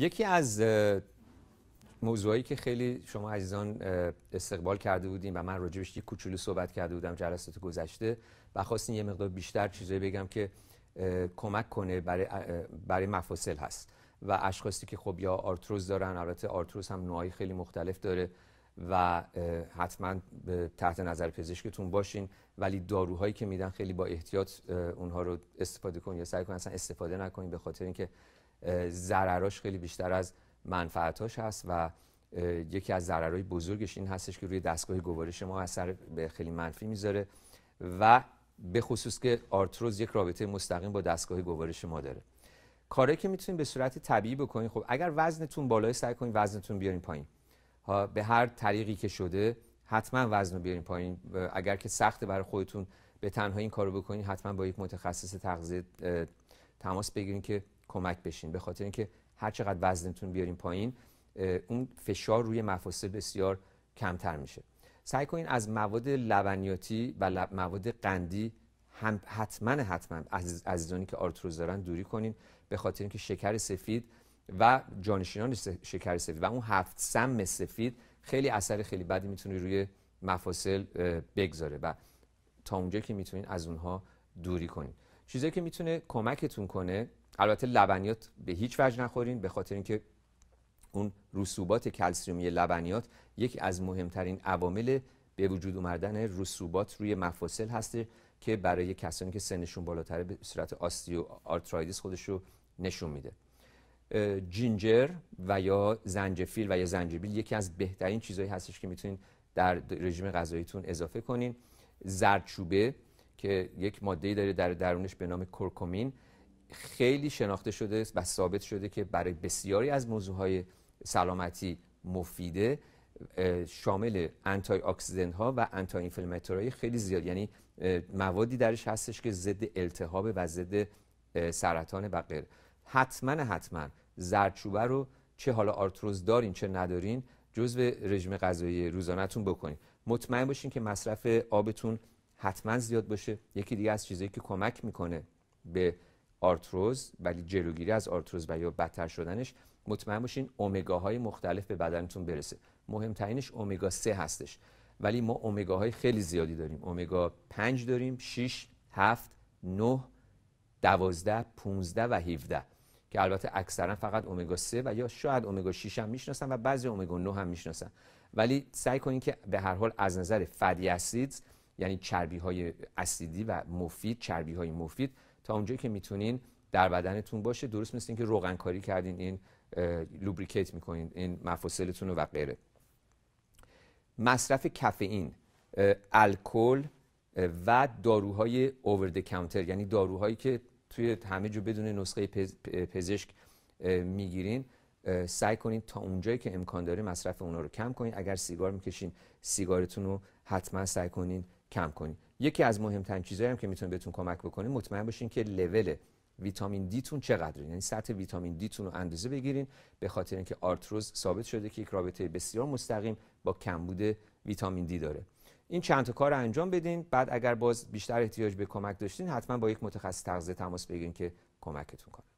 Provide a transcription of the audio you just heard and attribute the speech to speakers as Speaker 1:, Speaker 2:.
Speaker 1: یکی از موضوعی که خیلی شما عزیزان استقبال کرده بودیم و من راجبش یک کوچولو صحبت کرده بودم جلسات گذشته و خواستین یه مقدار بیشتر چیزایی بگم که کمک کنه برای, برای مفاصل هست و اشخاصی که خب یا آرتروز دارن البته آرتروز هم نوعی خیلی مختلف داره و حتما تحت نظر پزشکتون باشین ولی داروهایی که میدن خیلی با احتیاط اونها رو استفاده کنین یا سعی اصلا استفاده نکنین به خاطر اینکه ضرراش خیلی بیشتر از منفعتاش هست و یکی از ضررهای بزرگش این هستش که روی دستگاه گوارش ما اثر خیلی منفی میذاره و به خصوص که آرتروز یک رابطه مستقیم با دستگاه گوارش ما داره کاری که میتونید به صورت طبیعی بکنید خب اگر وزنتون بالای سعی کنین وزنتون بیارین پایین ها به هر طریقی که شده حتما وزن رو بیارین پایین اگر که سخته برای خودتون به تنهایی این کارو بکنین حتما با یک متخصص تغذیه تماس بگیرین که کمک بشین به خاطر اینکه هر چقدر وزنتون بیارین پایین اون فشار روی مفاصل بسیار کمتر میشه سعی کنین از مواد لبنیاتی و مواد قندی هم حتما حتما از عزیزانی که آرتروز دارن دوری کنین به خاطر اینکه شکر سفید و جانشینان شکر سفید و اون هفت سم سفید خیلی اثر خیلی بدی میتونه روی مفاصل بگذاره و تا اونجا که میتونین از اونها دوری کنین چیزی که میتونه کمکتون کنه البته لبنیات به هیچ وجه نخورین به خاطر اینکه اون رسوبات کلسیومی لبنیات یکی از مهمترین عوامل به وجود اومدن رسوبات روی مفاصل هسته که برای کسانی که سنشون بالاتره به صورت آستیو آرترایدیس خودش رو نشون میده جینجر و یا زنجفیل و یا زنجبیل یکی از بهترین چیزهایی هستش که میتونید در رژیم غذاییتون اضافه کنین زردچوبه که یک ای داره در درونش به نام کورکومین خیلی شناخته شده و ثابت شده که برای بسیاری از های سلامتی مفیده شامل انتای اکسیدنت ها و انتای های خیلی زیاد یعنی موادی درش هستش که ضد التهاب و ضد سرطان و غیر حتما حتما زردچوبه رو چه حالا آرتروز دارین چه ندارین جزو رژیم غذایی روزانهتون بکنین مطمئن باشین که مصرف آبتون حتما زیاد باشه یکی دیگه از چیزایی که کمک میکنه به آرتروز ولی جلوگیری از آرتروز و یا بدتر شدنش مطمئن باشین های مختلف به بدنتون برسه مهمترینش امگا 3 هستش ولی ما های خیلی زیادی داریم امگا 5 داریم 6 7 9 12 15 و 17 که البته اکثرا فقط امگا 3 و یا شاید امگا 6 هم میشناسن و بعضی امگا 9 هم میشناسن ولی سعی کنین که به هر حال از نظر فدی اسیدز یعنی چربی های اسیدی و مفید چربی های مفید تا اونجایی که میتونین در بدنتون باشه درست مثل اینکه روغن کاری کردین این لوبریکیت میکنین این مفاصلتون و غیره مصرف کافئین الکل و داروهای اوور کانتر یعنی داروهایی که توی همه جو بدون نسخه پزشک میگیرین سعی کنید تا اونجایی که امکان داره مصرف اونا رو کم کنین اگر سیگار میکشین سیگارتون رو حتما سعی کنین کم کنید یکی از مهمترین چیزهایی هم که میتونه بهتون کمک بکنه مطمئن باشین که لول ویتامین دی تون چقدره یعنی سطح ویتامین دی تون رو اندازه بگیرین به خاطر اینکه آرتروز ثابت شده که یک رابطه بسیار مستقیم با کمبود ویتامین دی داره این چند تا کار رو انجام بدین بعد اگر باز بیشتر احتیاج به کمک داشتین حتما با یک متخصص تغذیه تماس بگیرین که کمکتون کنه